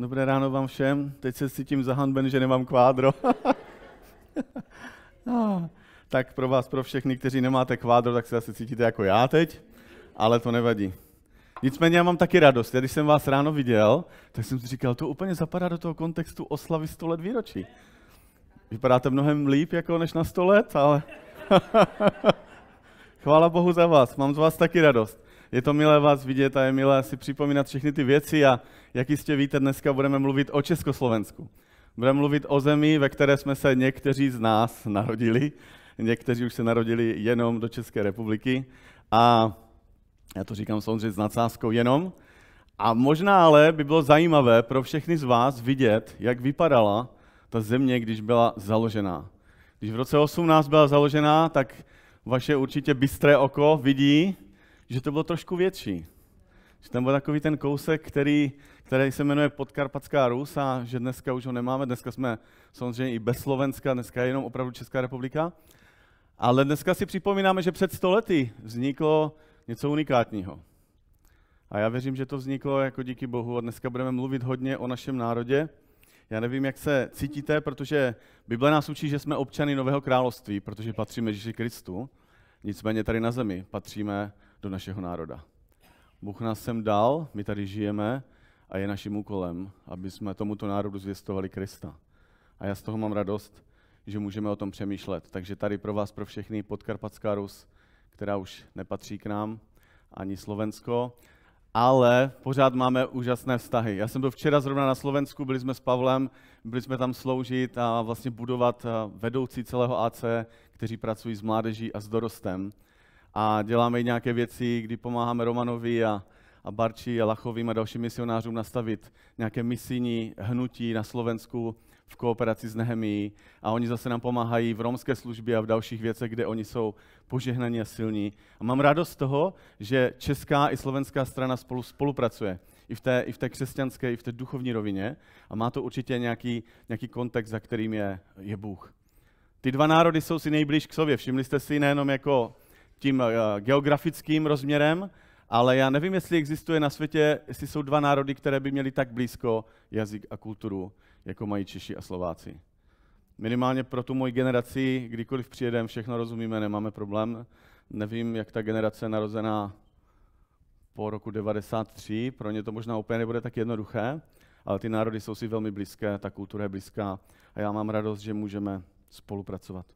Dobré ráno vám všem. Teď se cítím zahanben, že nemám kvádro. no, tak pro vás, pro všechny, kteří nemáte kvádro, tak se asi cítíte jako já teď, ale to nevadí. Nicméně já mám taky radost. Já když jsem vás ráno viděl, tak jsem si říkal, to úplně zapadá do toho kontextu oslavy 100 let výročí. Vypadáte mnohem líp jako než na 100 let, ale... Chvála Bohu za vás, mám z vás taky radost. Je to milé vás vidět a je milé si připomínat všechny ty věci a jak jistě víte, dneska budeme mluvit o Československu. Budeme mluvit o zemi, ve které jsme se někteří z nás narodili, někteří už se narodili jenom do České republiky a já to říkám samozřejmě s nadsázkou jenom, a možná ale by bylo zajímavé pro všechny z vás vidět, jak vypadala ta země, když byla založená. Když v roce 18 byla založená, tak vaše určitě bystré oko vidí, že to bylo trošku větší. Že tam byl takový ten kousek, který, který se jmenuje Podkarpatská Rus a že dneska už ho nemáme. Dneska jsme samozřejmě i bez Slovenska, dneska je jenom opravdu Česká republika. Ale dneska si připomínáme, že před stolety vzniklo něco unikátního. A já věřím, že to vzniklo jako díky Bohu a dneska budeme mluvit hodně o našem národě. Já nevím, jak se cítíte, protože Bible nás učí, že jsme občany Nového království, protože patříme Ježíši Kristu. Nicméně tady na zemi patříme do našeho národa. Bůh nás sem dal, my tady žijeme a je naším úkolem, aby jsme tomuto národu zvěstovali Krista. A já z toho mám radost, že můžeme o tom přemýšlet. Takže tady pro vás, pro všechny, Podkarpatská Rus, která už nepatří k nám, ani Slovensko, ale pořád máme úžasné vztahy. Já jsem byl včera zrovna na Slovensku, byli jsme s Pavlem, byli jsme tam sloužit a vlastně budovat eh, vedoucí celého AC, kteří pracují s mládeží a s dorostem a děláme i nějaké věci, kdy pomáháme Romanovi a, a Barči a Lachovým a dalším misionářům nastavit nějaké misijní hnutí na Slovensku v kooperaci s Nehemií a oni zase nám pomáhají v romské službě a v dalších věcech, kde oni jsou požehnaní a silní. A mám radost z toho, že česká i slovenská strana spolu spolupracuje i v té, i v té křesťanské, i v té duchovní rovině a má to určitě nějaký, nějaký kontext, za kterým je, je Bůh. Ty dva národy jsou si nejblíž k sobě. Všimli jste si nejenom jako tím eh, geografickým rozměrem, ale já nevím, jestli existuje na světě, jestli jsou dva národy, které by měly tak blízko jazyk a kulturu, jako mají Češi a Slováci. Minimálně pro tu moji generaci, kdykoliv přijedeme, všechno rozumíme, nemáme problém. Nevím, jak ta generace narozená po roku 93, pro ně to možná úplně nebude tak jednoduché, ale ty národy jsou si velmi blízké, ta kultura je blízká a já mám radost, že můžeme spolupracovat.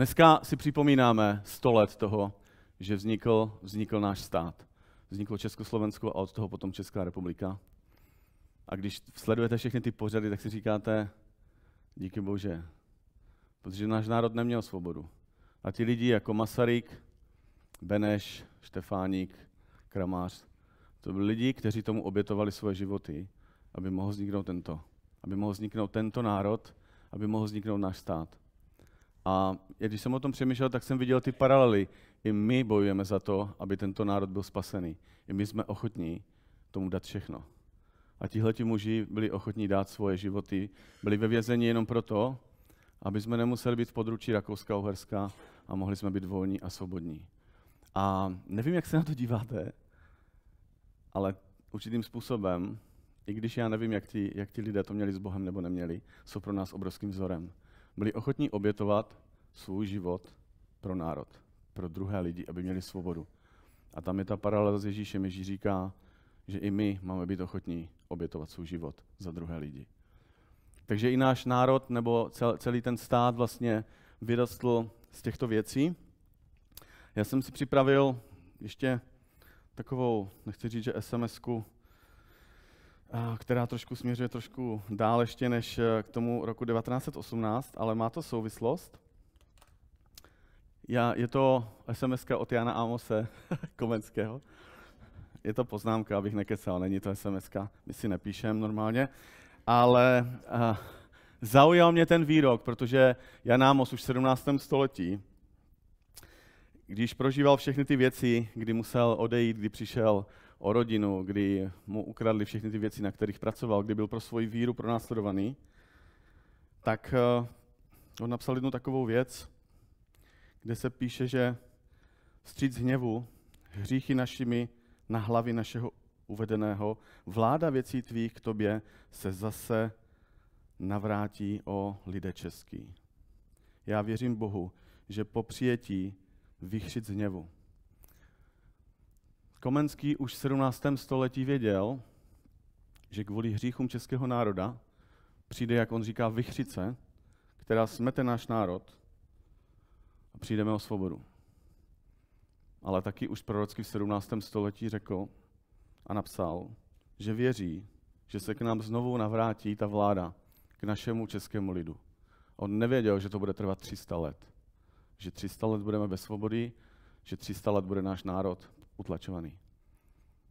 Dneska si připomínáme 100 let toho, že vznikl, vznikl náš stát. Vzniklo Československo a od toho potom Česká republika. A když sledujete všechny ty pořady, tak si říkáte, díky bože, protože náš národ neměl svobodu. A ti lidi jako Masaryk, Beneš, Štefáník, Kramář, to byli lidi, kteří tomu obětovali svoje životy, aby mohl vzniknout tento. Aby mohl vzniknout tento národ, aby mohl vzniknout náš stát. A když jsem o tom přemýšlel, tak jsem viděl ty paralely. I my bojujeme za to, aby tento národ byl spasený. I my jsme ochotní tomu dát všechno. A tihleti muži byli ochotní dát svoje životy, byli ve vězení jenom proto, aby jsme nemuseli být v područí Rakouska, Uherska a mohli jsme být volní a svobodní. A nevím, jak se na to díváte, ale určitým způsobem, i když já nevím, jak ti, jak ti lidé to měli s Bohem nebo neměli, jsou pro nás obrovským vzorem byli ochotní obětovat svůj život pro národ, pro druhé lidi, aby měli svobodu. A tam je ta paralela s Ježíšem. Ježíš říká, že i my máme být ochotní obětovat svůj život za druhé lidi. Takže i náš národ nebo celý ten stát vlastně vyrostl z těchto věcí. Já jsem si připravil ještě takovou, nechci říct, že SMSku, která trošku směřuje trošku dál ještě než e, k tomu roku 1918, ale má to souvislost. Já, je to sms od Jana Amose Komenského. Je to poznámka, abych nekecal, není to sms my si nepíšem normálně. Ale uh, zaujal mě ten výrok, protože Jan Amos už v 17. století, když prožíval všechny ty věci, kdy musel odejít, kdy přišel o rodinu, kdy mu ukradli všechny ty věci, na kterých pracoval, kdy byl pro svoji víru pronásledovaný, tak eh, on napsal jednu takovou věc, kde se píše, že stříc hněvu, hříchy našimi na hlavy našeho uvedeného, vláda věcí tvých k tobě se zase navrátí o lidé český. Já věřím Bohu, že po přijetí vychřit z hněvu, Komenský už v 17. století věděl, že kvůli hříchům českého národa přijde, jak on říká, vychřice, která smete náš národ a přijdeme o svobodu. Ale taky už prorocky v 17. století řekl a napsal, že věří, že se k nám znovu navrátí ta vláda k našemu českému lidu. On nevěděl, že to bude trvat 300 let. Že 300 let budeme bez svobody, že 300 let bude náš národ utlačovaný.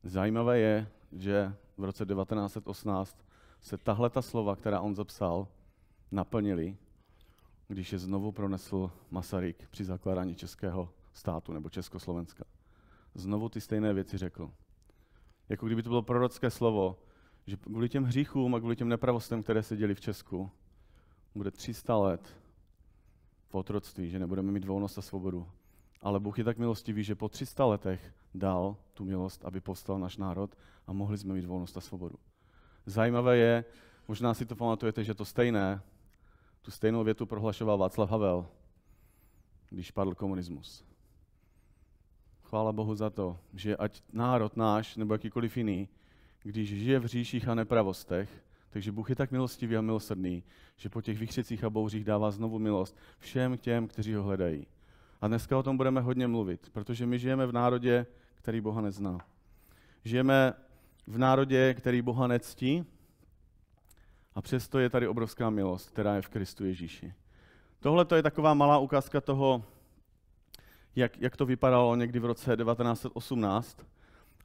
Zajímavé je, že v roce 1918 se tahle ta slova, která on zapsal, naplnili, když je znovu pronesl Masaryk při zakládání českého státu nebo Československa. Znovu ty stejné věci řekl. Jako kdyby to bylo prorocké slovo, že kvůli těm hříchům a kvůli těm nepravostem, které se děli v Česku, bude 300 let po otroctví, že nebudeme mít volnost a svobodu, ale Bůh je tak milostivý, že po 300 letech dal tu milost, aby povstal náš národ a mohli jsme mít volnost a svobodu. Zajímavé je, možná si to pamatujete, že to stejné, tu stejnou větu prohlašoval Václav Havel, když padl komunismus. Chvála Bohu za to, že ať národ náš nebo jakýkoliv jiný, když žije v říších a nepravostech, takže Bůh je tak milostivý a milosrdný, že po těch vychřecích a bouřích dává znovu milost všem těm, kteří ho hledají. A dneska o tom budeme hodně mluvit, protože my žijeme v národě, který Boha nezná. Žijeme v národě, který Boha nectí, a přesto je tady obrovská milost, která je v Kristu Ježíši. Tohle je taková malá ukázka toho, jak, jak to vypadalo někdy v roce 1918,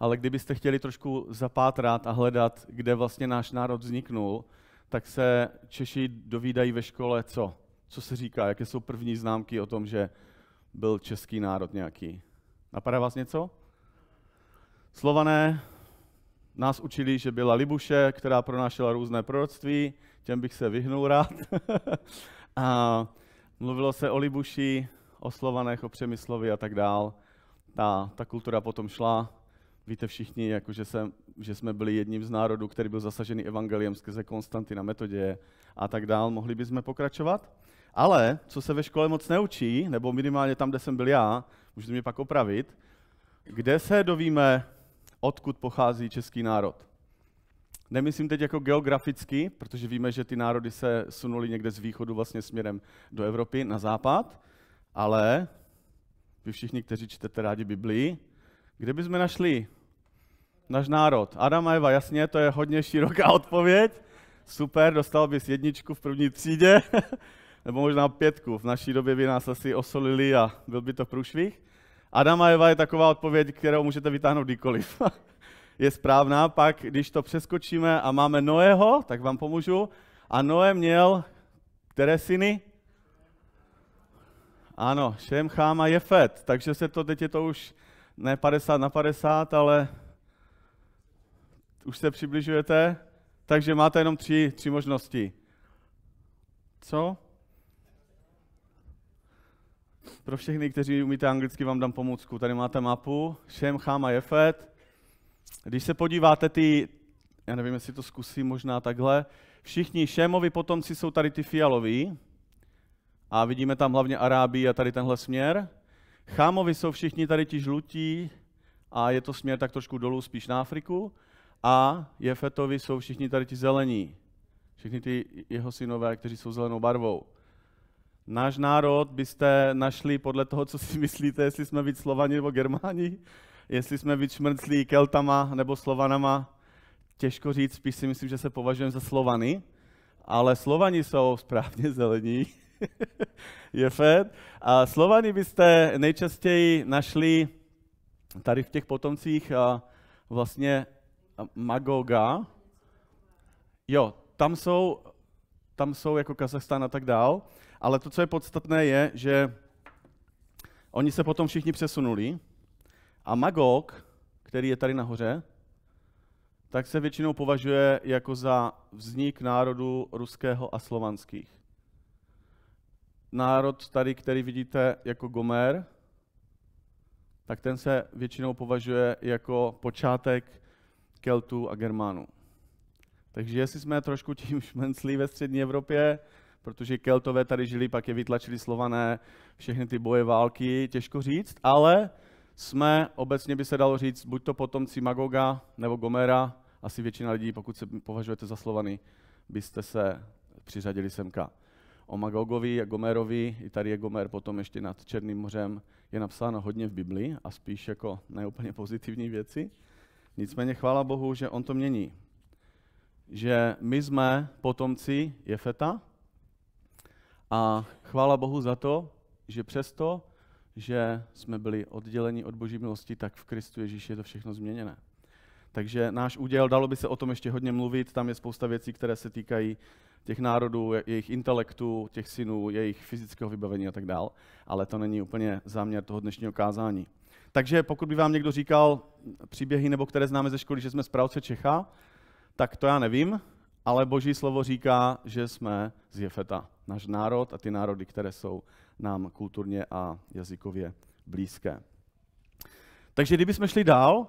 ale kdybyste chtěli trošku zapátrat a hledat, kde vlastně náš národ vzniknul, tak se Češi dovídají ve škole co? Co se říká? Jaké jsou první známky o tom, že byl český národ nějaký. Napadá vás něco? Slované nás učili, že byla Libuše, která pronášela různé proroctví, těm bych se vyhnul rád. a mluvilo se o Libuši, o Slovanech, o Přemyslovi a tak dál. Ta, ta kultura potom šla. Víte všichni, jako že, jsem, že jsme byli jedním z národů, který byl zasažený evangeliem skrze Konstantina Metoděje a tak dál. Mohli bychom pokračovat? Ale co se ve škole moc neučí, nebo minimálně tam, kde jsem byl já, můžete mě pak opravit, kde se dovíme, odkud pochází český národ. Nemyslím teď jako geograficky, protože víme, že ty národy se sunuly někde z východu vlastně směrem do Evropy na západ, ale vy všichni, kteří čtete rádi Biblii, kde bychom našli náš národ? Adam a Eva, jasně, to je hodně široká odpověď. Super, dostal bys jedničku v první třídě nebo možná pětku. V naší době by nás asi osolili a byl by to průšvih. Adam a Eva je taková odpověď, kterou můžete vytáhnout kdykoliv. je správná, pak když to přeskočíme a máme Noého, tak vám pomůžu. A Noé měl které syny? Ano, Šem, Chám a Jefet. Takže se to, teď je to už ne 50 na 50, ale už se přibližujete. Takže máte jenom tři, tři možnosti. Co? Pro všechny, kteří umíte anglicky, vám dám pomůcku. Tady máte mapu, Šem, a Jefet. Když se podíváte ty, já nevím, jestli to zkusím možná takhle, všichni Šémovi potomci jsou tady ty fialoví a vidíme tam hlavně Arábii a tady tenhle směr. Chámovi jsou všichni tady ti žlutí a je to směr tak trošku dolů spíš na Afriku a Jefetovi jsou všichni tady ti zelení. Všichni ty jeho synové, kteří jsou zelenou barvou. Náš národ byste našli podle toho, co si myslíte, jestli jsme víc Slovani nebo Germáni, jestli jsme víc šmrclí Keltama nebo Slovanama. Těžko říct, spíš si myslím, že se považujeme za Slovany, ale Slovani jsou správně zelení. Je fed. A Slovani byste nejčastěji našli tady v těch potomcích vlastně Magoga. Jo, tam jsou, tam jsou jako Kazachstán a tak dál. Ale to, co je podstatné, je, že oni se potom všichni přesunuli a Magog, který je tady nahoře, tak se většinou považuje jako za vznik národu ruského a slovanských. Národ tady, který vidíte jako Gomer, tak ten se většinou považuje jako počátek Keltů a Germánů. Takže jestli jsme trošku tím šmenclí ve střední Evropě, protože Keltové tady žili, pak je vytlačili Slované, všechny ty boje, války, těžko říct, ale jsme, obecně by se dalo říct, buď to potomci Magoga nebo Gomera, asi většina lidí, pokud se považujete za Slovany, byste se přiřadili semka. O Magogovi a Gomerovi, i tady je Gomer potom ještě nad Černým mořem, je napsáno hodně v Biblii a spíš jako neúplně pozitivní věci. Nicméně chvála Bohu, že on to mění. Že my jsme potomci Jefeta, a chvála Bohu za to, že přesto, že jsme byli odděleni od boží milosti, tak v Kristu Ježíši je to všechno změněné. Takže náš úděl, dalo by se o tom ještě hodně mluvit, tam je spousta věcí, které se týkají těch národů, jejich intelektu, těch synů, jejich fyzického vybavení a tak dál, ale to není úplně záměr toho dnešního kázání. Takže pokud by vám někdo říkal příběhy, nebo které známe ze školy, že jsme z pravce Čecha, tak to já nevím, ale boží slovo říká, že jsme z Jefeta, náš národ a ty národy, které jsou nám kulturně a jazykově blízké. Takže kdybychom šli dál,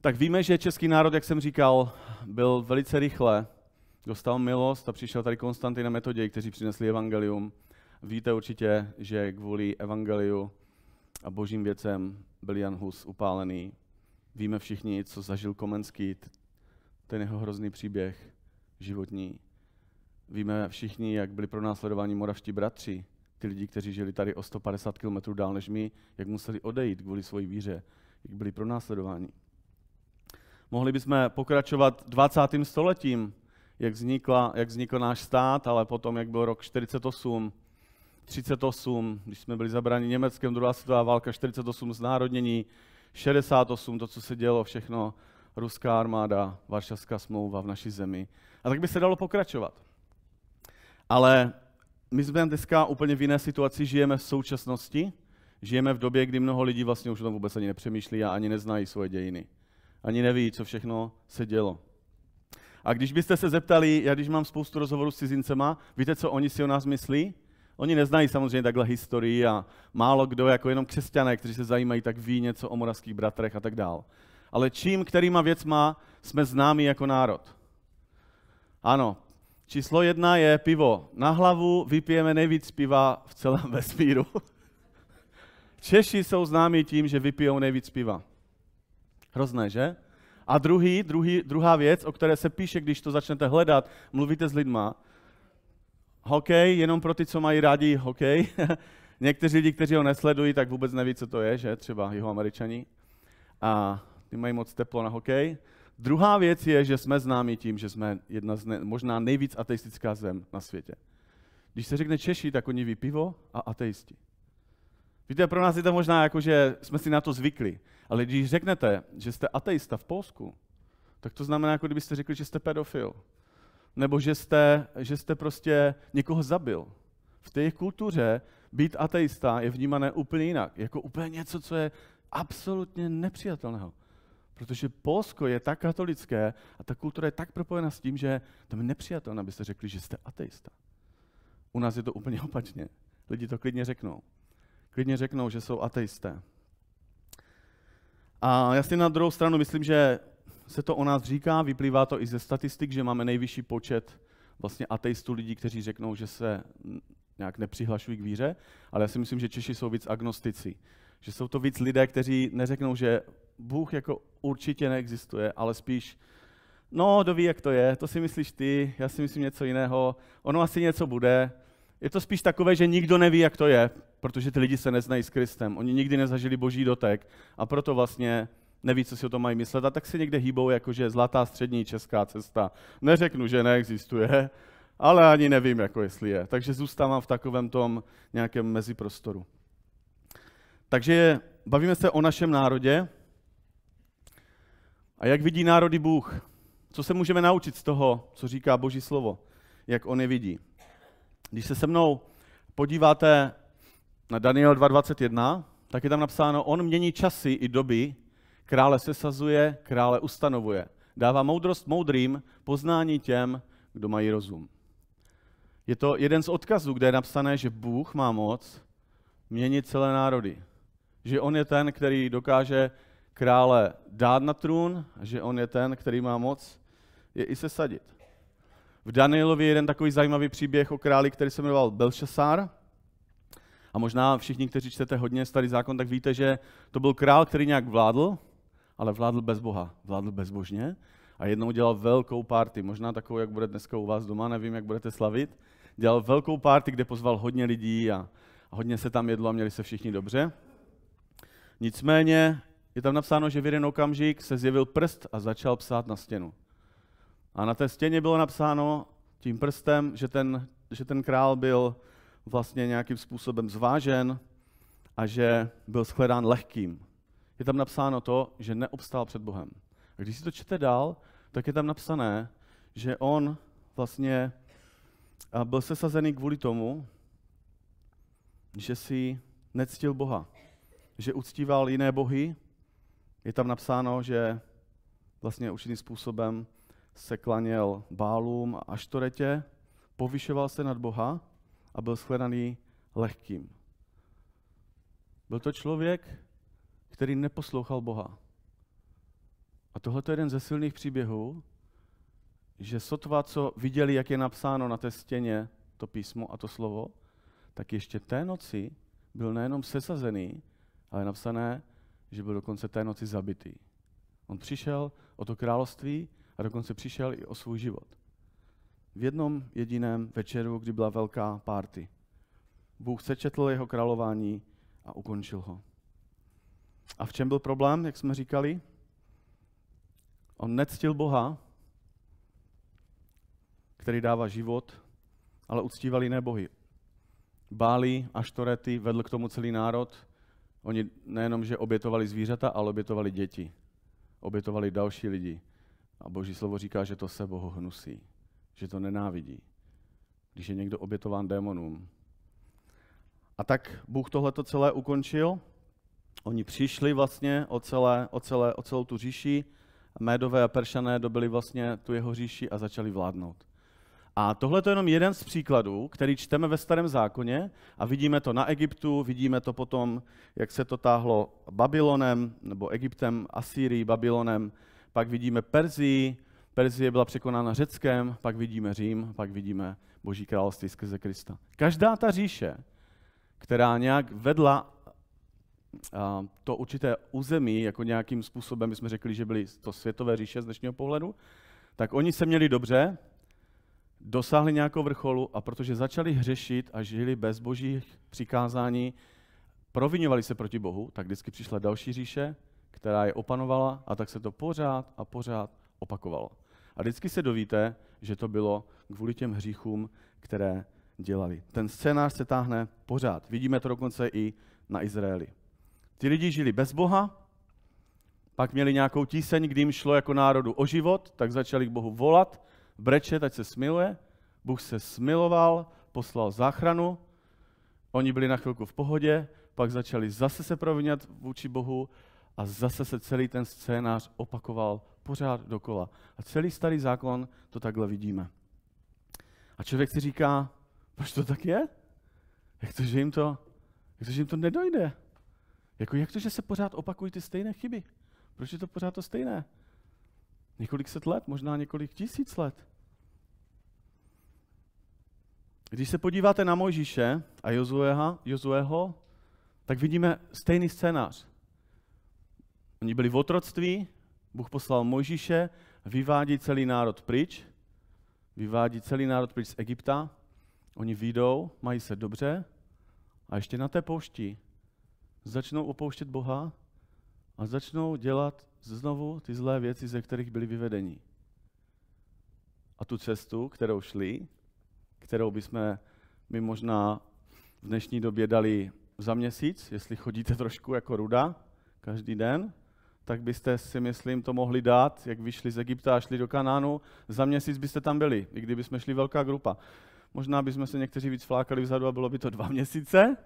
tak víme, že český národ, jak jsem říkal, byl velice rychle, dostal milost a přišel tady Konstantin a Metoděj, kteří přinesli evangelium. Víte určitě, že kvůli evangeliu a božím věcem byl Jan Hus upálený. Víme všichni, co zažil Komenský, ten jeho hrozný příběh životní. Víme všichni, jak byli pronásledováni moravští bratři, ty lidi, kteří žili tady o 150 km dál než my, jak museli odejít kvůli své víře, jak byli pronásledováni. Mohli bychom pokračovat 20. stoletím, jak, vznikla, jak vznikl náš stát, ale potom, jak byl rok 48, 38, když jsme byli zabráni Německem, druhá světová válka, 48 znárodnění, 68, to, co se dělo všechno, ruská armáda, Varšavská smlouva v naší zemi. A tak by se dalo pokračovat. Ale my jsme dneska úplně v jiné situaci, žijeme v současnosti, žijeme v době, kdy mnoho lidí vlastně už o tom vůbec ani nepřemýšlí a ani neznají svoje dějiny. Ani neví, co všechno se dělo. A když byste se zeptali, já když mám spoustu rozhovorů s cizincema, víte, co oni si o nás myslí? Oni neznají samozřejmě takhle historii a málo kdo, jako jenom křesťané, kteří se zajímají, tak ví něco o moravských bratrech a tak dál ale čím, kterýma věcma jsme známi jako národ. Ano, číslo jedna je pivo. Na hlavu vypijeme nejvíc piva v celém vesmíru. Češi jsou známi tím, že vypijou nejvíc piva. Hrozné, že? A druhý, druhý, druhá věc, o které se píše, když to začnete hledat, mluvíte s lidma. Hokej, jenom pro ty, co mají rádi hokej. Někteří lidi, kteří ho nesledují, tak vůbec neví, co to je, že? Třeba jeho američani. A ty mají moc teplo na hokej. Druhá věc je, že jsme známi tím, že jsme jedna z ne, možná nejvíc ateistická zem na světě. Když se řekne Češi, tak oni ví pivo a ateisti. Víte, pro nás je to možná jako, že jsme si na to zvykli, ale když řeknete, že jste ateista v Polsku, tak to znamená, jako kdybyste řekli, že jste pedofil. Nebo že jste, že jste prostě někoho zabil. V té kultuře být ateista je vnímané úplně jinak. Jako úplně něco, co je absolutně nepřijatelného. Protože Polsko je tak katolické a ta kultura je tak propojena s tím, že tam je nepřijatelné, abyste řekli, že jste ateista. U nás je to úplně opačně. Lidi to klidně řeknou. Klidně řeknou, že jsou ateisté. A já si na druhou stranu myslím, že se to o nás říká, vyplývá to i ze statistik, že máme nejvyšší počet vlastně ateistů lidí, kteří řeknou, že se nějak nepřihlašují k víře, ale já si myslím, že Češi jsou víc agnostici. Že jsou to víc lidé, kteří neřeknou, že Bůh jako určitě neexistuje, ale spíš, no, doví, jak to je, to si myslíš ty, já si myslím něco jiného, ono asi něco bude. Je to spíš takové, že nikdo neví, jak to je, protože ty lidi se neznají s Kristem, oni nikdy nezažili boží dotek a proto vlastně neví, co si o tom mají myslet a tak si někde hýbou, jako že zlatá střední česká cesta. Neřeknu, že neexistuje, ale ani nevím, jako jestli je. Takže zůstávám v takovém tom nějakém meziprostoru. Takže bavíme se o našem národě, a jak vidí národy Bůh? Co se můžeme naučit z toho, co říká Boží slovo? Jak on je vidí? Když se se mnou podíváte na Daniel 2.21, tak je tam napsáno, on mění časy i doby, krále sesazuje, krále ustanovuje. Dává moudrost moudrým, poznání těm, kdo mají rozum. Je to jeden z odkazů, kde je napsané, že Bůh má moc měnit celé národy. Že on je ten, který dokáže krále dát na trůn, že on je ten, který má moc, je i se sadit. V Danielovi je jeden takový zajímavý příběh o králi, který se jmenoval Belšasár. A možná všichni, kteří čtete hodně starý zákon, tak víte, že to byl král, který nějak vládl, ale vládl bez Boha, vládl bezbožně a jednou dělal velkou party, možná takovou, jak bude dneska u vás doma, nevím, jak budete slavit. Dělal velkou party, kde pozval hodně lidí a, a hodně se tam jedlo a měli se všichni dobře. Nicméně je tam napsáno, že v jeden okamžik se zjevil prst a začal psát na stěnu. A na té stěně bylo napsáno tím prstem, že ten, že ten král byl vlastně nějakým způsobem zvážen a že byl shledán lehkým. Je tam napsáno to, že neobstál před Bohem. A když si to čte dál, tak je tam napsané, že on vlastně byl sesazený kvůli tomu, že si nectil Boha, že uctíval jiné bohy je tam napsáno, že vlastně určitým způsobem se klaněl Bálům a Aštoretě, povyšoval se nad Boha a byl shledaný lehkým. Byl to člověk, který neposlouchal Boha. A tohle je jeden ze silných příběhů, že sotva, co viděli, jak je napsáno na té stěně to písmo a to slovo, tak ještě té noci byl nejenom sesazený, ale napsané, že byl dokonce té noci zabitý. On přišel o to království a dokonce přišel i o svůj život. V jednom jediném večeru, kdy byla velká párty. Bůh sečetl jeho králování a ukončil ho. A v čem byl problém, jak jsme říkali? On nectil Boha, který dává život, ale uctívali nebohy. Báli a štorety vedl k tomu celý národ, Oni nejenom, že obětovali zvířata, ale obětovali děti. Obětovali další lidi. A Boží slovo říká, že to se Bohu hnusí, že to nenávidí, když je někdo obětován démonům. A tak Bůh tohleto celé ukončil. Oni přišli vlastně o, celé, o, celé, o celou tu říši. Médové a Peršané dobili vlastně tu jeho říši a začali vládnout. A tohle je jenom jeden z příkladů, který čteme ve Starém zákoně a vidíme to na Egyptu, vidíme to potom, jak se to táhlo Babylonem, nebo Egyptem, Asýrií, Babylonem, pak vidíme Perzii, Perzie byla překonána Řeckem, pak vidíme Řím, pak vidíme Boží království skrze Krista. Každá ta říše, která nějak vedla to určité území, jako nějakým způsobem, my jsme řekli, že byly to světové říše z dnešního pohledu, tak oni se měli dobře, dosáhli nějakou vrcholu a protože začali hřešit a žili bez božích přikázání, provinovali se proti Bohu, tak vždycky přišla další říše, která je opanovala a tak se to pořád a pořád opakovalo. A vždycky se dovíte, že to bylo kvůli těm hříchům, které dělali. Ten scénář se táhne pořád. Vidíme to dokonce i na Izraeli. Ti lidi žili bez Boha, pak měli nějakou tíseň, kdy jim šlo jako národu o život, tak začali k Bohu volat, brečet, ať se smiluje. Bůh se smiloval, poslal záchranu, oni byli na chvilku v pohodě, pak začali zase se provinět vůči Bohu a zase se celý ten scénář opakoval pořád dokola. A celý starý zákon to takhle vidíme. A člověk si říká, proč to tak je? Jak to, že jim to, jak to, že jim to nedojde? Jako, jak to, že se pořád opakují ty stejné chyby? Proč je to pořád to stejné? Několik set let, možná několik tisíc let. Když se podíváte na Mojžíše a Jozueha, Jozueho, tak vidíme stejný scénář. Oni byli v otroctví, Bůh poslal Mojžíše, vyvádí celý národ pryč, vyvádí celý národ pryč z Egypta, oni výjdou, mají se dobře a ještě na té poušti začnou opouštět Boha a začnou dělat znovu ty zlé věci, ze kterých byli vyvedeni. A tu cestu, kterou šli, kterou bychom my možná v dnešní době dali za měsíc, jestli chodíte trošku jako ruda každý den, tak byste si, myslím, to mohli dát, jak vyšli z Egypta a šli do Kanánu, za měsíc byste tam byli, i kdyby jsme šli velká grupa. Možná bychom se někteří víc flákali vzadu a bylo by to dva měsíce,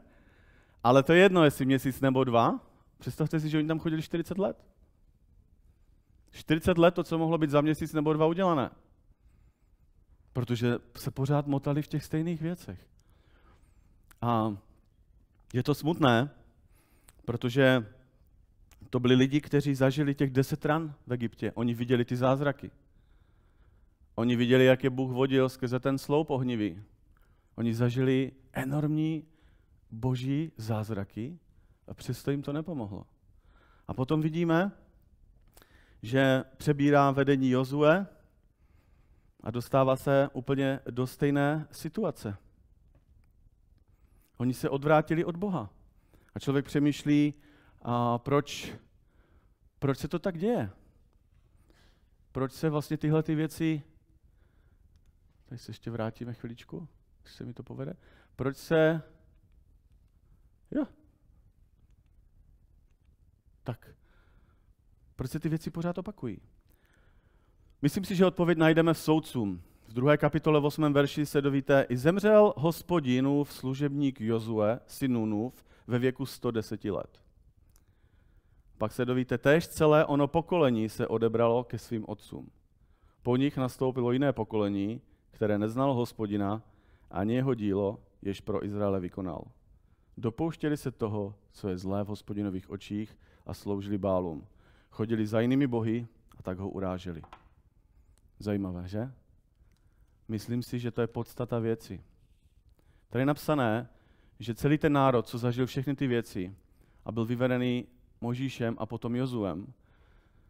ale to je jedno, jestli měsíc nebo dva. Představte si, že oni tam chodili 40 let. 40 let to, co mohlo být za měsíc nebo dva udělané. Protože se pořád motali v těch stejných věcech. A je to smutné, protože to byli lidi, kteří zažili těch deset ran v Egyptě. Oni viděli ty zázraky. Oni viděli, jak je Bůh vodil skrze ten sloup ohnivý. Oni zažili enormní boží zázraky a přesto jim to nepomohlo. A potom vidíme, že přebírá vedení Jozue a dostává se úplně do stejné situace. Oni se odvrátili od Boha. A člověk přemýšlí, a proč, proč se to tak děje? Proč se vlastně tyhle ty věci... Tady se ještě vrátíme chviličku, když se mi to povede. Proč se... Jo. Tak, proč se ty věci pořád opakují? Myslím si, že odpověď najdeme v soudcům. V druhé kapitole 8. verši se dovíte, i zemřel hospodinův služebník Jozue, synunův, ve věku 110 let. Pak se dovíte, též celé ono pokolení se odebralo ke svým otcům. Po nich nastoupilo jiné pokolení, které neznalo hospodina, ani jeho dílo, jež pro Izraele vykonal. Dopouštěli se toho, co je zlé v hospodinových očích a sloužili bálům chodili za jinými bohy a tak ho uráželi. Zajímavé, že? Myslím si, že to je podstata věci. Tady je napsané, že celý ten národ, co zažil všechny ty věci a byl vyvedený Možíšem a potom Jozuem,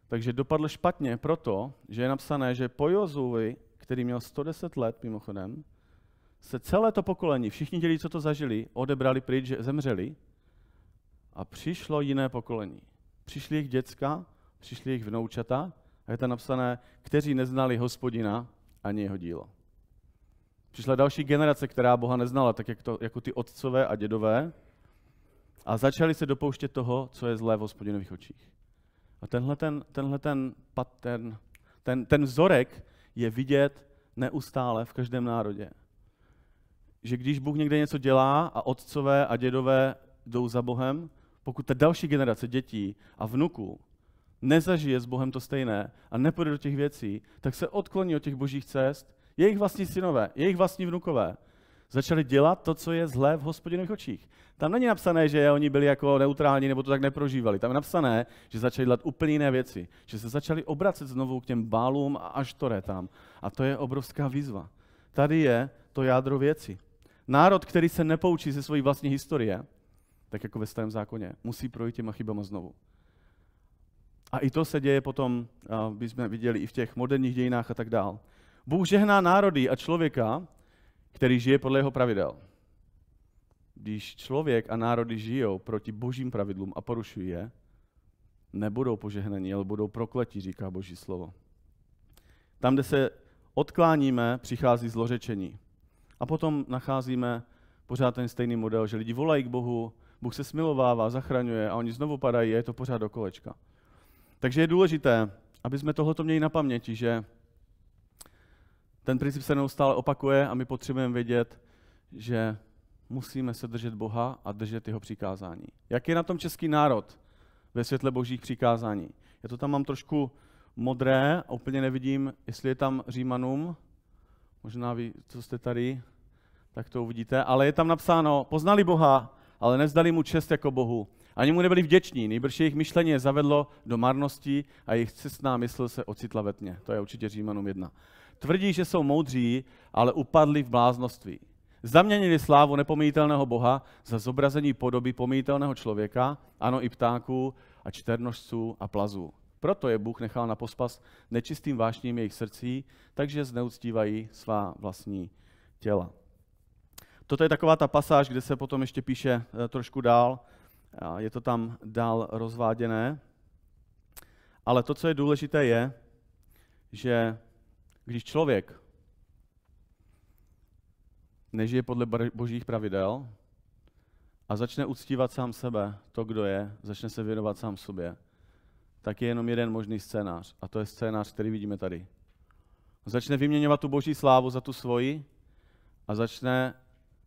takže dopadl špatně proto, že je napsané, že po Jozuvi, který měl 110 let mimochodem, se celé to pokolení, všichni ti co to zažili, odebrali pryč, že zemřeli a přišlo jiné pokolení. Přišli jejich děcka přišli jejich vnoučata a je tam napsané, kteří neznali hospodina ani jeho dílo. Přišla další generace, která Boha neznala, tak jak to, jako ty otcové a dědové, a začali se dopouštět toho, co je zlé v hospodinových očích. A tenhle ten, tenhle ten pattern, ten, ten vzorek je vidět neustále v každém národě. Že když Bůh někde něco dělá a otcové a dědové jdou za Bohem, pokud ta další generace dětí a vnuků nezažije s Bohem to stejné a nepůjde do těch věcí, tak se odkloní od těch božích cest, jejich vlastní synové, jejich vlastní vnukové, začali dělat to, co je zlé v hospodinových očích. Tam není napsané, že oni byli jako neutrální nebo to tak neprožívali. Tam je napsané, že začali dělat úplně jiné věci. Že se začali obracet znovu k těm bálům a to tam. A to je obrovská výzva. Tady je to jádro věci. Národ, který se nepoučí ze své vlastní historie, tak jako ve starém zákoně, musí projít těma chybama znovu. A i to se děje potom, jsme viděli i v těch moderních dějinách a tak dál. Bůh žehná národy a člověka, který žije podle jeho pravidel. Když člověk a národy žijou proti božím pravidlům a porušují je, nebudou požehnaní, ale budou prokletí, říká boží slovo. Tam, kde se odkláníme, přichází zlořečení. A potom nacházíme pořád ten stejný model, že lidi volají k Bohu, Bůh se smilovává, zachraňuje a oni znovu padají a je to pořád do kolečka. Takže je důležité, aby jsme tohleto měli na paměti, že ten princip se neustále opakuje a my potřebujeme vědět, že musíme se držet Boha a držet jeho přikázání. Jak je na tom český národ ve světle božích přikázání? Já to tam mám trošku modré, úplně nevidím, jestli je tam Římanům, možná vy, co jste tady, tak to uvidíte, ale je tam napsáno, poznali Boha, ale nevzdali mu čest jako Bohu. Ani mu nebyli vděční, nejbrž jejich myšlení je zavedlo do marnosti a jejich cestná mysl se ocitla ve tně. To je určitě Římanům jedna. Tvrdí, že jsou moudří, ale upadli v bláznoství. Zaměnili slávu nepomítelného Boha za zobrazení podoby pomítelného člověka, ano i ptáků a čternožců a plazů. Proto je Bůh nechal na pospas nečistým vášním jejich srdcí, takže zneuctívají svá vlastní těla. Toto je taková ta pasáž, kde se potom ještě píše eh, trošku dál, je to tam dál rozváděné. Ale to, co je důležité, je, že když člověk nežije podle božích pravidel a začne uctívat sám sebe, to, kdo je, začne se věnovat sám sobě, tak je jenom jeden možný scénář. A to je scénář, který vidíme tady. Začne vyměňovat tu boží slávu za tu svoji a začne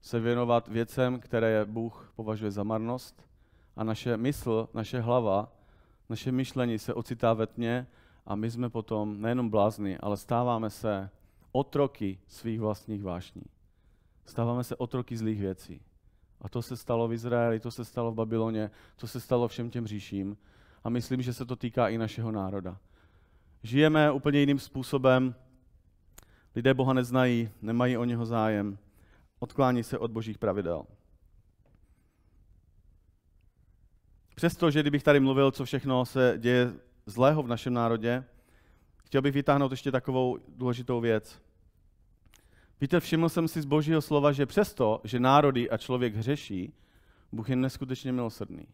se věnovat věcem, které Bůh považuje za marnost a naše mysl, naše hlava, naše myšlení se ocitá ve tmě a my jsme potom nejenom blázni, ale stáváme se otroky svých vlastních vášní. Stáváme se otroky zlých věcí. A to se stalo v Izraeli, to se stalo v Babyloně, to se stalo všem těm říším. A myslím, že se to týká i našeho národa. Žijeme úplně jiným způsobem. Lidé Boha neznají, nemají o něho zájem. Odklání se od božích pravidel. Přestože kdybych tady mluvil, co všechno se děje zlého v našem národě, chtěl bych vytáhnout ještě takovou důležitou věc. Víte, všiml jsem si z božího slova, že přesto, že národy a člověk hřeší, Bůh je neskutečně milosrdný.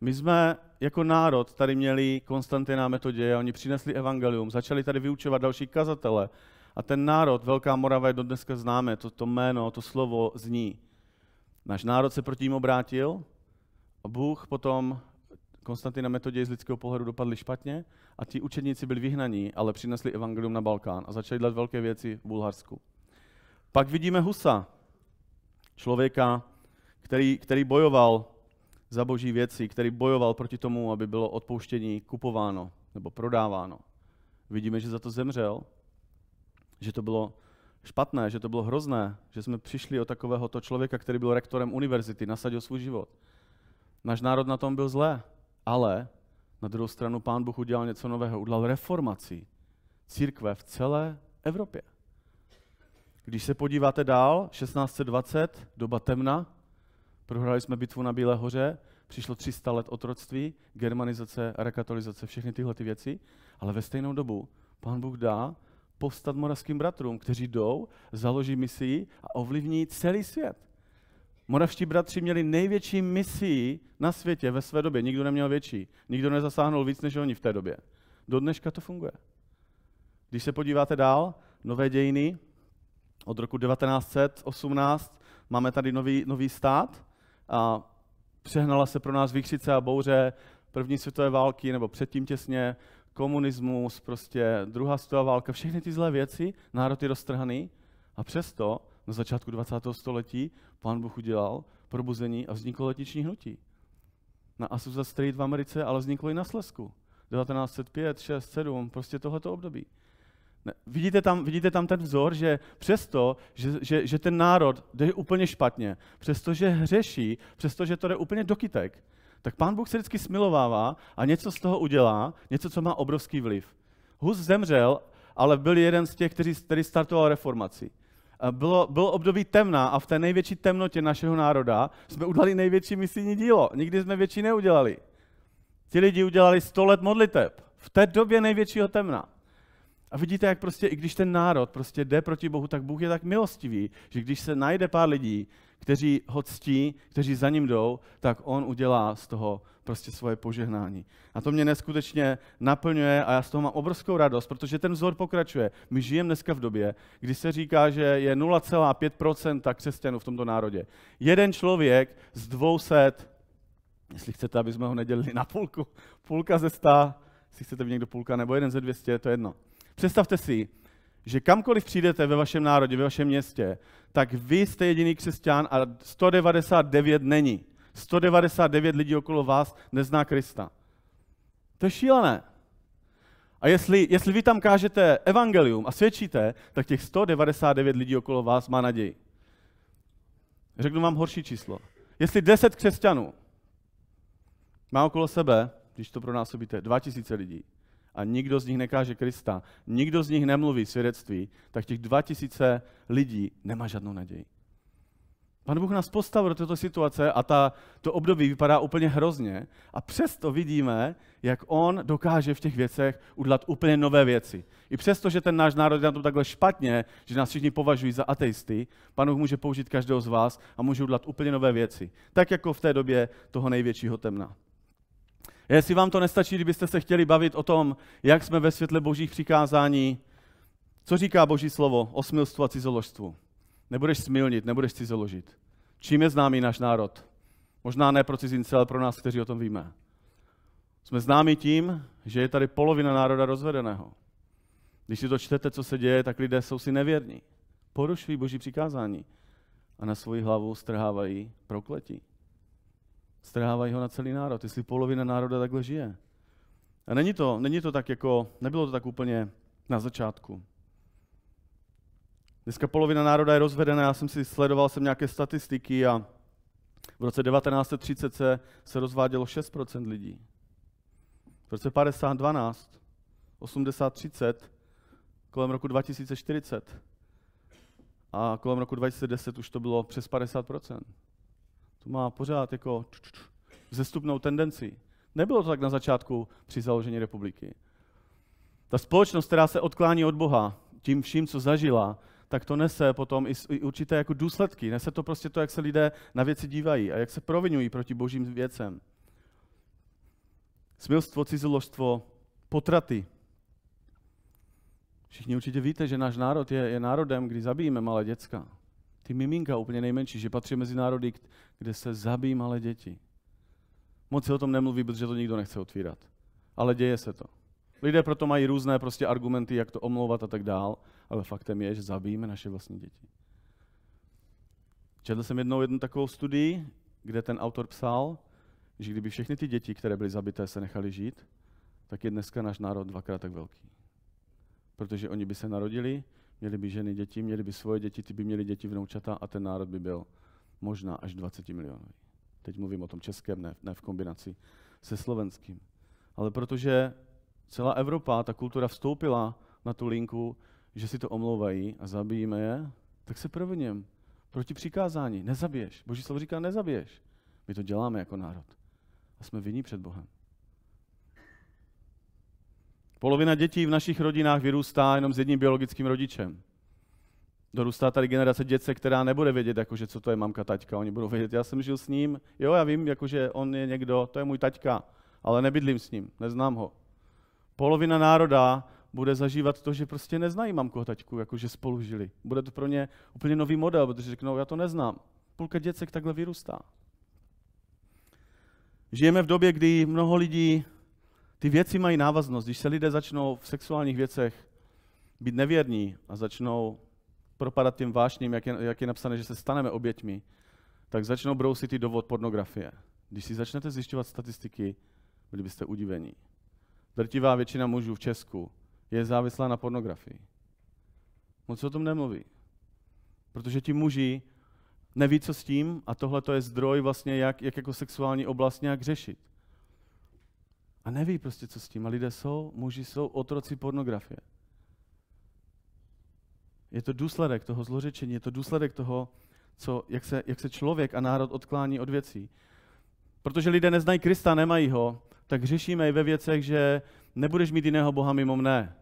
My jsme jako národ tady měli Konstantina Metoděje, oni přinesli evangelium, začali tady vyučovat další kazatele a ten národ, Velká Morava je dodneska známe, to, to jméno, to slovo zní. Náš národ se proti ním obrátil, Bůh potom Konstantin a Metoděj z lidského pohledu dopadli špatně a ti učedníci byli vyhnaní, ale přinesli evangelium na Balkán a začali dělat velké věci v Bulharsku. Pak vidíme Husa, člověka, který, který bojoval za boží věci, který bojoval proti tomu, aby bylo odpouštění kupováno nebo prodáváno. Vidíme, že za to zemřel, že to bylo špatné, že to bylo hrozné, že jsme přišli o takovéhoto člověka, který byl rektorem univerzity, nasadil svůj život. Náš národ na tom byl zlé, ale na druhou stranu pán Bůh udělal něco nového, udělal reformací církve v celé Evropě. Když se podíváte dál, 1620, doba temna, prohráli jsme bitvu na Bílé hoře, přišlo 300 let otroctví, germanizace, rekatolizace, všechny tyhle ty věci, ale ve stejnou dobu pán Bůh dá povstat moravským bratrům, kteří jdou, založí misii a ovlivní celý svět. Moravští bratři měli největší misii na světě ve své době. Nikdo neměl větší. Nikdo nezasáhnul víc než oni v té době. Do dneška to funguje. Když se podíváte dál, nové dějiny, od roku 1918 máme tady nový, nový stát a přehnala se pro nás výchřice a bouře první světové války nebo předtím těsně, komunismus, prostě druhá světová válka, všechny ty zlé věci, národ je roztrhaný a přesto na začátku 20. století pán Bůh udělal probuzení a vzniklo letiční hnutí. Na Azusa Street v Americe, ale vzniklo i na Slesku. 1905, 6, 7, prostě tohleto období. Ne, vidíte, tam, vidíte tam ten vzor, že přesto, že, že, že ten národ jde úplně špatně, že hřeší, že to jde úplně do kytek, tak pán Bůh se vždycky smilovává a něco z toho udělá, něco, co má obrovský vliv. Hus zemřel, ale byl jeden z těch, který, který startoval reformaci. Eh, bylo, bylo období temna a v té největší temnotě našeho národa jsme udělali největší misijní dílo. Nikdy jsme větší neudělali. Ti lidi udělali 100 let modliteb. V té době největšího temna. A vidíte, jak prostě, i když ten národ prostě jde proti Bohu, tak Bůh je tak milostivý, že když se najde pár lidí, kteří ho ctí, kteří za ním jdou, tak on udělá z toho prostě svoje požehnání. A to mě neskutečně naplňuje a já z toho mám obrovskou radost, protože ten vzor pokračuje. My žijeme dneska v době, kdy se říká, že je 0,5% křesťanů v tomto národě. Jeden člověk z 200, jestli chcete, aby jsme ho nedělili na půlku, půlka ze 100, jestli chcete být někdo půlka nebo jeden ze 200, to je jedno. Představte si, že kamkoliv přijdete ve vašem národě, ve vašem městě, tak vy jste jediný křesťan a 199 není. 199 lidí okolo vás nezná Krista. To je šílené. A jestli, jestli vy tam kážete evangelium a svědčíte, tak těch 199 lidí okolo vás má naději. Řeknu vám horší číslo. Jestli 10 křesťanů má okolo sebe, když to pro nás obíte, 2000 lidí, a nikdo z nich nekáže Krista, nikdo z nich nemluví svědectví, tak těch 2000 lidí nemá žádnou naději. Pan Bůh nás postavil do této situace a ta, to období vypadá úplně hrozně. A přesto vidíme, jak on dokáže v těch věcech udělat úplně nové věci. I přesto, že ten náš národ je na tom takhle špatně, že nás všichni považují za ateisty, pan Bůh může použít každého z vás a může udělat úplně nové věci. Tak jako v té době toho největšího temna. Jestli vám to nestačí, kdybyste se chtěli bavit o tom, jak jsme ve světle božích přikázání, co říká boží slovo o smilstvu a cizoložstvu. Nebudeš smilnit, nebudeš cizoložit. Čím je známý náš národ? Možná ne pro cizince, ale pro nás, kteří o tom víme. Jsme známi tím, že je tady polovina národa rozvedeného. Když si to čtete, co se děje, tak lidé jsou si nevěrní. Porušují boží přikázání a na svoji hlavu strhávají prokletí strhávají ho na celý národ, jestli polovina národa takhle žije. A není to, není to tak jako, nebylo to tak úplně na začátku. Dneska polovina národa je rozvedená. já jsem si sledoval jsem nějaké statistiky a v roce 1930 se, se rozvádělo 6% lidí. V roce 50, 12, 80, 30, kolem roku 2040 a kolem roku 2010 už to bylo přes 50% to má pořád jako zestupnou tendenci. Nebylo to tak na začátku při založení republiky. Ta společnost, která se odklání od Boha tím vším, co zažila, tak to nese potom i určité jako důsledky. Nese to prostě to, jak se lidé na věci dívají a jak se provinují proti božím věcem. Smilstvo, cizoložstvo, potraty. Všichni určitě víte, že náš národ je, je národem, kdy zabijíme malé děcka ty miminka úplně nejmenší, že patří mezi národy, kde se zabíjí malé děti. Moc se o tom nemluví, protože to nikdo nechce otvírat. Ale děje se to. Lidé proto mají různé prostě argumenty, jak to omlouvat a tak dál, ale faktem je, že zabijíme naše vlastní děti. Četl jsem jednou jednu takovou studii, kde ten autor psal, že kdyby všechny ty děti, které byly zabité, se nechali žít, tak je dneska náš národ dvakrát tak velký. Protože oni by se narodili, Měli by ženy děti, měli by svoje děti, ty by měli děti vnoučata a ten národ by byl možná až 20 milionů. Teď mluvím o tom českém, ne, ne v kombinaci se slovenským. Ale protože celá Evropa, ta kultura vstoupila na tu linku, že si to omlouvají a zabijíme je, tak se proviním proti přikázání. Nezabiješ. Boží slovo říká, nezabiješ. My to děláme jako národ. A jsme vinní před Bohem. Polovina dětí v našich rodinách vyrůstá jenom s jedním biologickým rodičem. Dorůstá tady generace dětce, která nebude vědět, jakože, co to je mamka, taťka. Oni budou vědět, já jsem žil s ním, jo, já vím, jakože on je někdo, to je můj taťka, ale nebydlím s ním, neznám ho. Polovina národa bude zažívat to, že prostě neznají mamku a taťku, jakože spolu žili. Bude to pro ně úplně nový model, protože řeknou, já to neznám. Půlka děcek takhle vyrůstá. Žijeme v době, kdy mnoho lidí ty věci mají návaznost. Když se lidé začnou v sexuálních věcech být nevěrní a začnou propadat tím vášním, jak je, jak je napsané, že se staneme oběťmi, tak začnou brousit i dovod pornografie. Když si začnete zjišťovat statistiky, byli byste udivení. Drtivá většina mužů v Česku je závislá na pornografii. Moc o tom nemluví. Protože ti muži neví, co s tím a tohle to je zdroj vlastně, jak, jak jako sexuální oblast nějak řešit. A neví prostě, co s tím. A lidé jsou, muži jsou otroci pornografie. Je to důsledek toho zlořečení, je to důsledek toho, co, jak, se, jak se člověk a národ odklání od věcí. Protože lidé neznají Krista, nemají ho, tak řešíme i ve věcech, že nebudeš mít jiného Boha mimo mne.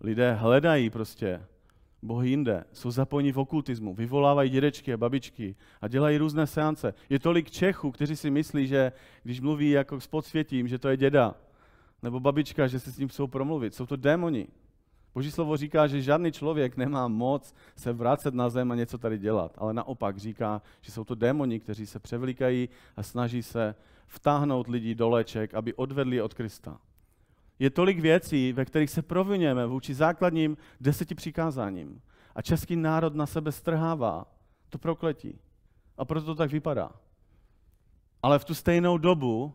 Lidé hledají prostě bohy jinde, jsou zapojeni v okultismu, vyvolávají dědečky a babičky a dělají různé seance. Je tolik Čechů, kteří si myslí, že když mluví jako s podsvětím, že to je děda nebo babička, že se s ním chcou promluvit. Jsou to démoni. Boží slovo říká, že žádný člověk nemá moc se vracet na zem a něco tady dělat, ale naopak říká, že jsou to démoni, kteří se převlíkají a snaží se vtáhnout lidi do léček, aby odvedli od Krista. Je tolik věcí, ve kterých se provinujeme vůči základním deseti přikázáním. A český národ na sebe strhává to prokletí. A proto to tak vypadá. Ale v tu stejnou dobu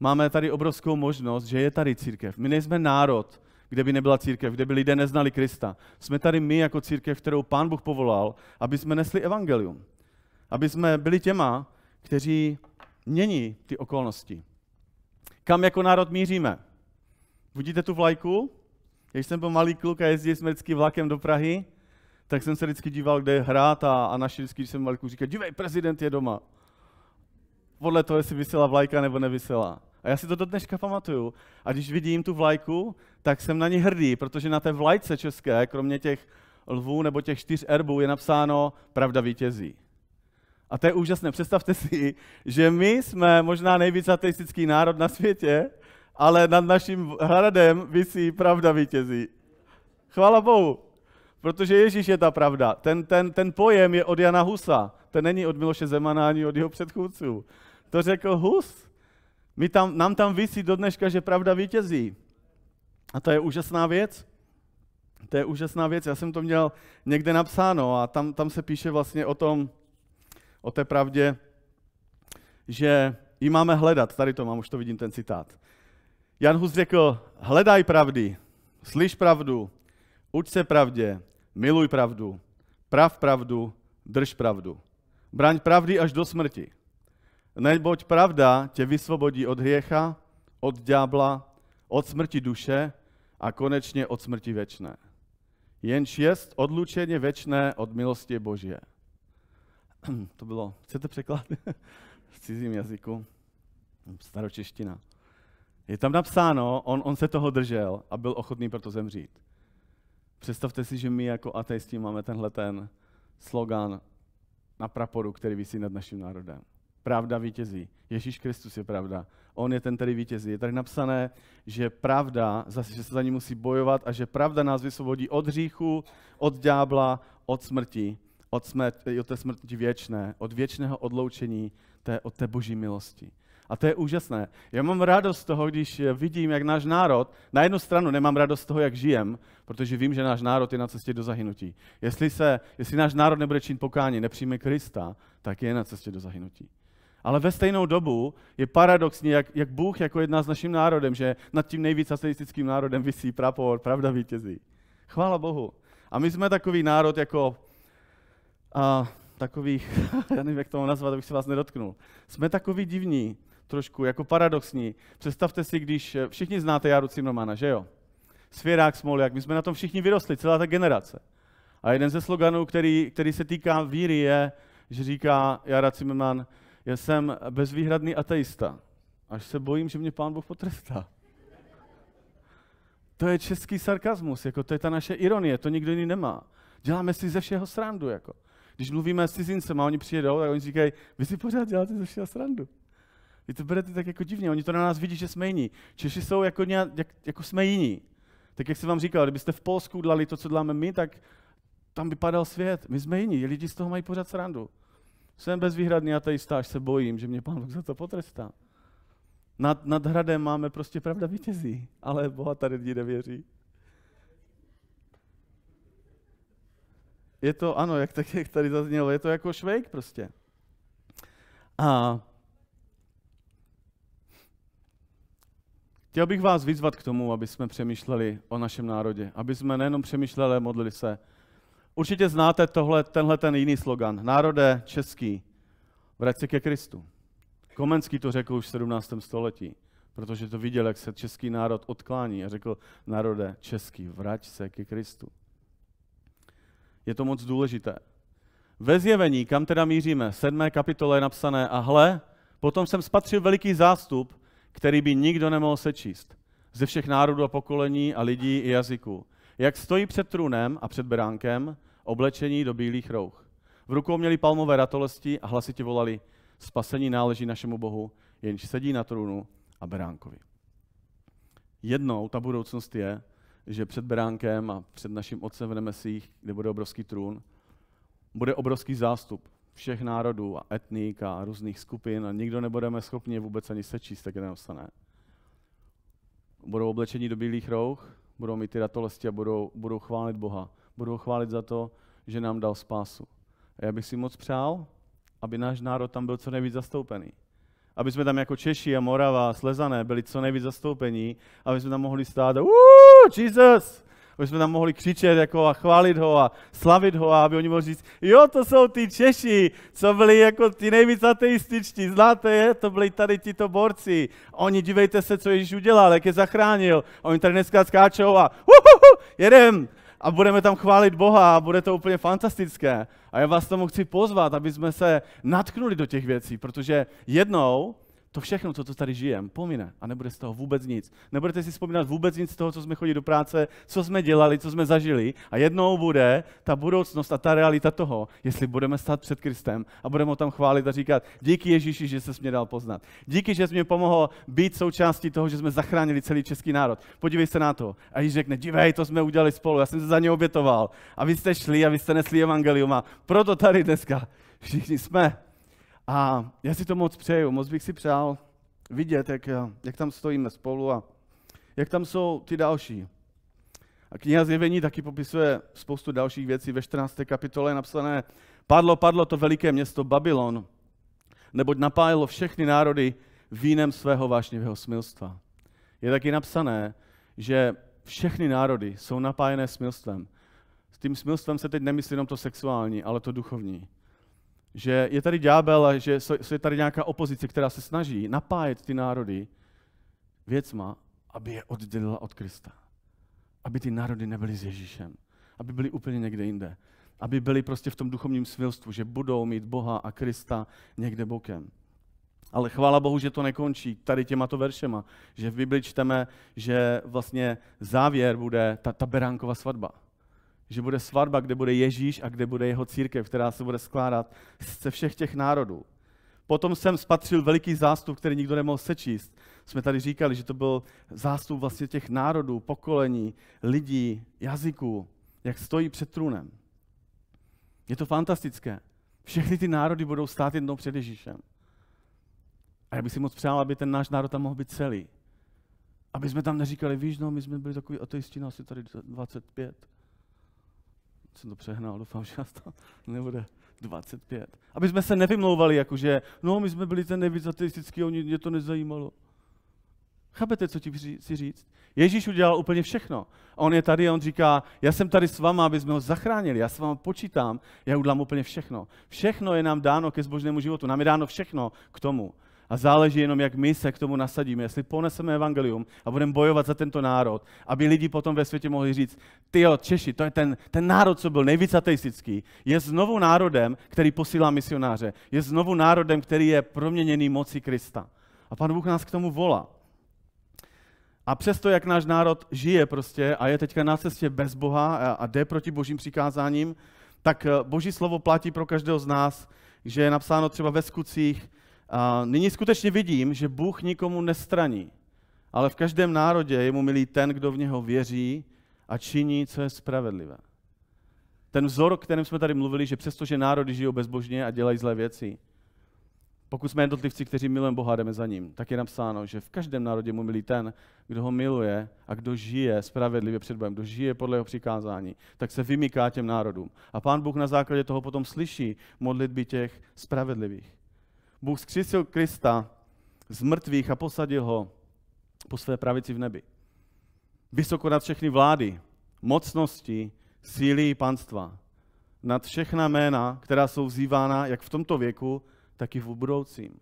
máme tady obrovskou možnost, že je tady církev. My nejsme národ, kde by nebyla církev, kde by lidé neznali Krista. Jsme tady my jako církev, kterou Pán Bůh povolal, aby jsme nesli evangelium. Aby jsme byli těma, kteří mění ty okolnosti. Kam jako národ míříme? Vidíte tu vlajku? Když jsem byl malý kluk a jezdil jsme vždycky vlakem do Prahy, tak jsem se vždycky díval, kde je hrát a, a naši vždycky, když jsem malý kluk, říkal, dívej, prezident je doma. Podle toho, jestli vysela vlajka nebo nevysela. A já si to do dneška pamatuju. A když vidím tu vlajku, tak jsem na ní hrdý, protože na té vlajce české, kromě těch lvů nebo těch čtyř erbů, je napsáno pravda vítězí. A to je úžasné. Představte si, že my jsme možná nejvíc ateistický národ na světě, ale nad naším hradem visí pravda vítězí. Chvála Bohu, protože Ježíš je ta pravda. Ten, ten, ten pojem je od Jana Husa, ten není od Miloše Zemana ani od jeho předchůdců. To řekl Hus. My tam, nám tam visí do dneška, že pravda vítězí. A to je úžasná věc. To je úžasná věc. Já jsem to měl někde napsáno a tam, tam se píše vlastně o tom, o té pravdě, že ji máme hledat. Tady to mám, už to vidím, ten citát. Jan Hus řekl, hledaj pravdy, slyš pravdu, uč se pravdě, miluj pravdu, prav pravdu, drž pravdu. Braň pravdy až do smrti. Neboť pravda tě vysvobodí od hriecha, od ďábla, od smrti duše a konečně od smrti večné. Jenž jest odlučeně večné od milosti Božie. To bylo, chcete překlad? v cizím jazyku, staročeština. Je tam napsáno, on, on se toho držel a byl ochotný pro to zemřít. Představte si, že my jako ateisti máme tenhle ten slogan na praporu, který vysí nad naším národem. Pravda vítězí. Ježíš Kristus je pravda. On je ten, který vítězí. Je tady napsané, že pravda, že se za ní musí bojovat a že pravda nás vysvobodí od hříchu, od ďábla, od smrti, od, smrti, od té smrti věčné, od věčného odloučení té, od té boží milosti. A to je úžasné. Já mám radost z toho, když eh, vidím, jak náš národ, na jednu stranu nemám radost z toho, jak žijem, protože vím, že náš národ je na cestě do zahynutí. Jestli, se, jestli náš národ nebude čin pokání, nepřijme Krista, tak je na cestě do zahynutí. Ale ve stejnou dobu je paradoxní, jak, jak Bůh jako jedná s naším národem, že nad tím nejvíc ateistickým národem vysí prapor, pravda vítězí. Chvála Bohu. A my jsme takový národ jako a, takových, já nevím, jak to nazvat, abych se vás nedotknul. Jsme takový divní, trošku jako paradoxní. Představte si, když eh, všichni znáte Jaru Cimromana, že jo? Svěrák, Smoljak, my jsme na tom všichni vyrostli, celá ta generace. A jeden ze sloganů, který, který se týká víry, je, že říká Jara Cimrman, já jsem bezvýhradný ateista, až se bojím, že mě pán Bůh potrestá. To je český sarkazmus, jako to je ta naše ironie, to nikdo jiný nemá. Děláme si ze všeho srandu. Jako. Když mluvíme s a oni přijedou, tak oni říkají, vy si pořád děláte ze všeho srandu. Vy to berete tak jako divně, oni to na nás vidí, že jsme jiní. Češi jsou jako, nějak, jak, jako jsme jiní. Tak jak jsem vám říkal, kdybyste v Polsku dělali to, co děláme my, tak tam vypadal svět. My jsme jiní, lidi z toho mají pořád srandu. Jsem bezvýhradný tady stáž se bojím, že mě pán Bůh za to potrestá. Nad, nad hradem máme prostě pravda vítězí, ale Boha tady lidi nevěří. Je to, ano, jak, tak, jak tady zaznělo, je to jako švejk prostě. A Chtěl bych vás vyzvat k tomu, aby jsme přemýšleli o našem národě. Aby jsme nejenom přemýšleli, ale modlili se. Určitě znáte tohle, tenhle ten jiný slogan. Národe český, vrať se ke Kristu. Komenský to řekl už v 17. století, protože to viděl, jak se český národ odklání a řekl, národe český, vrať se ke Kristu. Je to moc důležité. Ve zjevení, kam teda míříme, sedmé kapitole je napsané, a hle, potom jsem spatřil veliký zástup, který by nikdo nemohl sečíst ze všech národů a pokolení a lidí i jazyků. Jak stojí před trůnem a před beránkem, oblečení do bílých rouch. V rukou měli palmové ratolesti a hlasitě volali, spasení náleží našemu Bohu, jenž sedí na trůnu a beránkovi. Jednou ta budoucnost je, že před beránkem a před naším otcem v Nemesích, kde bude obrovský trůn, bude obrovský zástup všech národů a etník a různých skupin a nikdo nebudeme schopni vůbec ani sečíst, tak je nenastane. Budou oblečení do bílých rouch, budou mít ty ratolesti a budou, budou chválit Boha. Budou chválit za to, že nám dal spásu. A já bych si moc přál, aby náš národ tam byl co nejvíc zastoupený. Aby jsme tam jako Češi a Morava a Slezané byli co nejvíc zastoupení, aby jsme tam mohli stát a uh, Jesus! aby jsme tam mohli křičet jako a chválit ho a slavit ho a aby oni mohli říct, jo, to jsou ty Češi, co byli jako ty nejvíc ateističtí, znáte je, to byli tady tito borci. Oni, dívejte se, co Ježíš udělal, jak je zachránil. oni tady dneska skáčou a uhuhu, jedem a budeme tam chválit Boha a bude to úplně fantastické. A já vás tomu chci pozvat, aby jsme se natknuli do těch věcí, protože jednou to všechno, co to tady žijeme, pomine a nebude z toho vůbec nic. Nebudete si vzpomínat vůbec nic z toho, co jsme chodili do práce, co jsme dělali, co jsme zažili. A jednou bude ta budoucnost a ta realita toho, jestli budeme stát před Kristem a budeme ho tam chválit a říkat, díky Ježíši, že se mě dal poznat. Díky, že jsi mě pomohl být součástí toho, že jsme zachránili celý český národ. Podívej se na to. A Ježíš řekne, dívej, to jsme udělali spolu, já jsem se za ně obětoval. A vy jste šli a vy jste nesli evangelium a proto tady dneska všichni jsme. A já si to moc přeju, moc bych si přál vidět, jak, jak tam stojíme spolu a jak tam jsou ty další. A kniha Zjevení taky popisuje spoustu dalších věcí. Ve 14. kapitole je napsané, padlo, padlo to veliké město Babylon, neboť napájelo všechny národy vínem svého vášnivého smilstva. Je taky napsané, že všechny národy jsou napájené smilstvem. S tím smilstvem se teď nemyslí jenom to sexuální, ale to duchovní že je tady ďábel a že je tady nějaká opozice, která se snaží napájet ty národy věcma, aby je oddělila od Krista. Aby ty národy nebyly s Ježíšem. Aby byly úplně někde jinde. Aby byly prostě v tom duchovním svilstvu, že budou mít Boha a Krista někde bokem. Ale chvála Bohu, že to nekončí tady těma to veršema. Že v Bibli čteme, že vlastně závěr bude ta, ta beránková svatba že bude svatba, kde bude Ježíš a kde bude jeho církev, která se bude skládat ze všech těch národů. Potom jsem spatřil veliký zástup, který nikdo nemohl sečíst. Jsme tady říkali, že to byl zástup vlastně těch národů, pokolení, lidí, jazyků, jak stojí před trůnem. Je to fantastické. Všechny ty národy budou stát jednou před Ježíšem. A já bych si moc přál, aby ten náš národ tam mohl být celý. Aby jsme tam neříkali, víš, no, my jsme byli takový ateisti, asi tady 25 jsem to přehnal, doufám, že nás to nebude 25. Aby jsme se nevymlouvali, jakože, no, my jsme byli ten nejvíc ateistický, oni mě to nezajímalo. Chápete, co ti chci říct? Ježíš udělal úplně všechno. A on je tady a on říká, já jsem tady s váma, aby jsme ho zachránili, já s váma počítám, já udělám úplně všechno. Všechno je nám dáno ke zbožnému životu, nám je dáno všechno k tomu. A záleží jenom, jak my se k tomu nasadíme, jestli poneseme evangelium a budeme bojovat za tento národ, aby lidi potom ve světě mohli říct, ty jo, Češi, to je ten, ten národ, co byl nejvíc ateistický, je znovu národem, který posílá misionáře, je znovu národem, který je proměněný moci Krista. A pan Bůh nás k tomu volá. A přesto, jak náš národ žije prostě a je teďka na cestě bez Boha a jde proti božím přikázáním, tak eh, boží slovo platí pro každého z nás, že je napsáno třeba ve skutcích a nyní skutečně vidím, že Bůh nikomu nestraní, ale v každém národě je mu milý ten, kdo v něho věří a činí, co je spravedlivé. Ten vzor, o kterém jsme tady mluvili, že přestože národy žijou bezbožně a dělají zlé věci, pokud jsme jednotlivci, kteří milujeme Boha, jdeme za ním, tak je napsáno, že v každém národě mu milí ten, kdo ho miluje a kdo žije spravedlivě před Bohem, kdo žije podle jeho přikázání, tak se vymyká těm národům. A pán Bůh na základě toho potom slyší modlitby těch spravedlivých. Bůh zkřísil Krista z mrtvých a posadil ho po své pravici v nebi. Vysoko nad všechny vlády, mocnosti, síly i panstva. Nad všechna jména, která jsou vzývána jak v tomto věku, tak i v budoucím.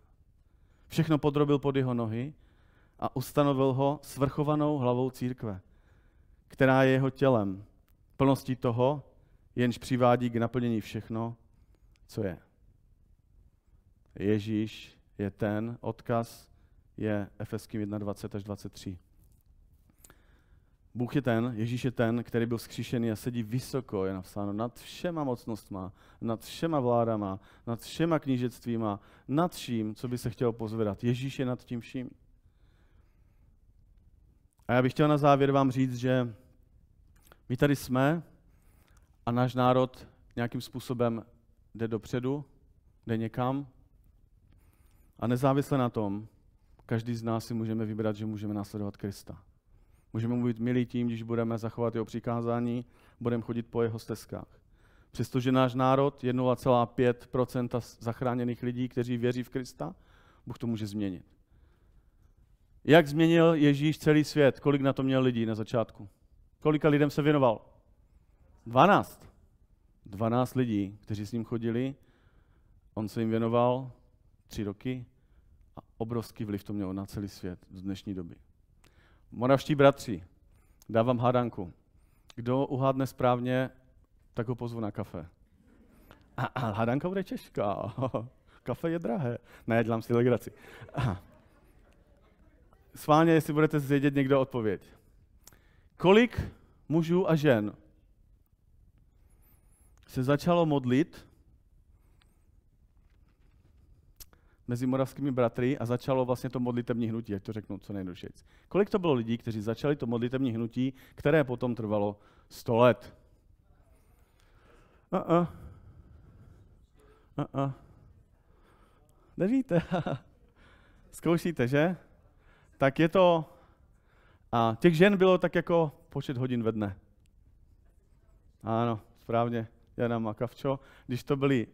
Všechno podrobil pod jeho nohy a ustanovil ho svrchovanou hlavou církve, která je jeho tělem, plností toho, jenž přivádí k naplnění všechno, co je. Ježíš je ten, odkaz je Efeským 20 až 23. Bůh je ten, Ježíš je ten, který byl zkříšený a sedí vysoko, je napsáno, nad všema mocnostma, nad všema vládama, nad všema knížectvíma, nad vším, co by se chtěl pozvedat. Ježíš je nad tím vším. A já bych chtěl na závěr vám říct, že my tady jsme a náš národ nějakým způsobem jde dopředu, jde někam, a nezávisle na tom, každý z nás si můžeme vybrat, že můžeme následovat Krista. Můžeme mu být milí tím, když budeme zachovat jeho přikázání, budeme chodit po jeho stezkách. Přestože náš národ je 0,5 zachráněných lidí, kteří věří v Krista, Bůh to může změnit. Jak změnil Ježíš celý svět? Kolik na to měl lidí na začátku? Kolika lidem se věnoval? 12. 12 lidí, kteří s ním chodili, on se jim věnoval, tři roky a obrovský vliv to mělo na celý svět z dnešní doby. Moravští bratři, dávám hádanku. Kdo uhádne správně, tak ho pozvu na kafe. A, a hádanka bude češka. kafe je drahé. Ne, dělám si legraci. Sválně, jestli budete zvědět někdo odpověď. Kolik mužů a žen se začalo modlit mezi moravskými bratry a začalo vlastně to modlitební hnutí, jak to řeknu co nejjednodušeji. Kolik to bylo lidí, kteří začali to modlitební hnutí, které potom trvalo 100 let? A-a. A-a. Nevíte. Zkoušíte, že? Tak je to... A těch žen bylo tak jako počet hodin ve dne. Ano, správně. Jana Makavčo. Když to byly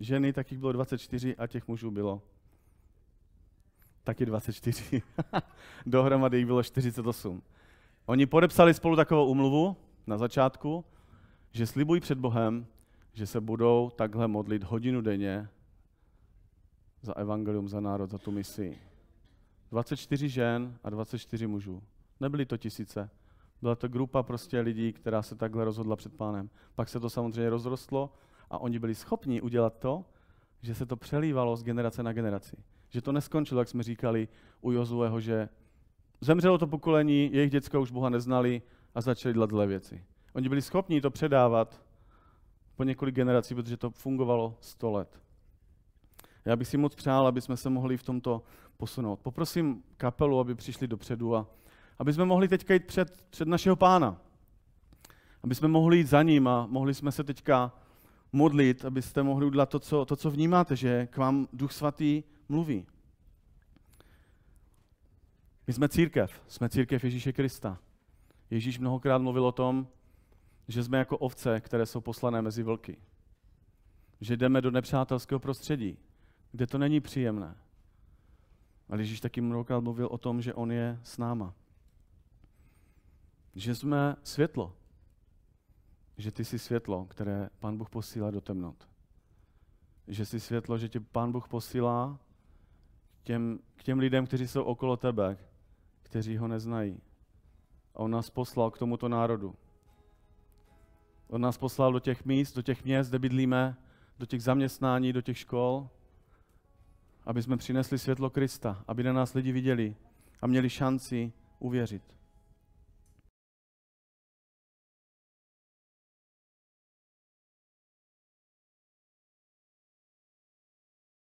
ženy, tak jich bylo 24 a těch mužů bylo taky 24. Dohromady jich bylo 48. Oni podepsali spolu takovou umluvu na začátku, že slibují před Bohem, že se budou takhle modlit hodinu denně za evangelium, za národ, za tu misi. 24 žen a 24 mužů. Nebyly to tisíce. Byla to grupa prostě lidí, která se takhle rozhodla před pánem. Pak se to samozřejmě rozrostlo a oni byli schopni udělat to, že se to přelívalo z generace na generaci. Že to neskončilo, jak jsme říkali u Jozueho, že zemřelo to pokolení, jejich děcko už Boha neznali a začali dělat zlé věci. Oni byli schopni to předávat po několik generací, protože to fungovalo 100 let. Já bych si moc přál, aby jsme se mohli v tomto posunout. Poprosím kapelu, aby přišli dopředu a aby jsme mohli teďka jít před, před našeho pána. Aby jsme mohli jít za ním a mohli jsme se teďka modlit, abyste mohli udělat to co, to, co vnímáte, že k vám Duch Svatý mluví. My jsme církev, jsme církev Ježíše Krista. Ježíš mnohokrát mluvil o tom, že jsme jako ovce, které jsou poslané mezi vlky. Že jdeme do nepřátelského prostředí, kde to není příjemné. Ale Ježíš taky mnohokrát mluvil o tom, že On je s náma. Že jsme světlo, že ty jsi světlo, které Pán Bůh posílá do temnot. Že jsi světlo, že tě Pán Bůh posílá těm, k těm lidem, kteří jsou okolo tebe, kteří ho neznají. A on nás poslal k tomuto národu. On nás poslal do těch míst, do těch měst, kde bydlíme, do těch zaměstnání, do těch škol, aby jsme přinesli světlo Krista, aby na nás lidi viděli a měli šanci uvěřit.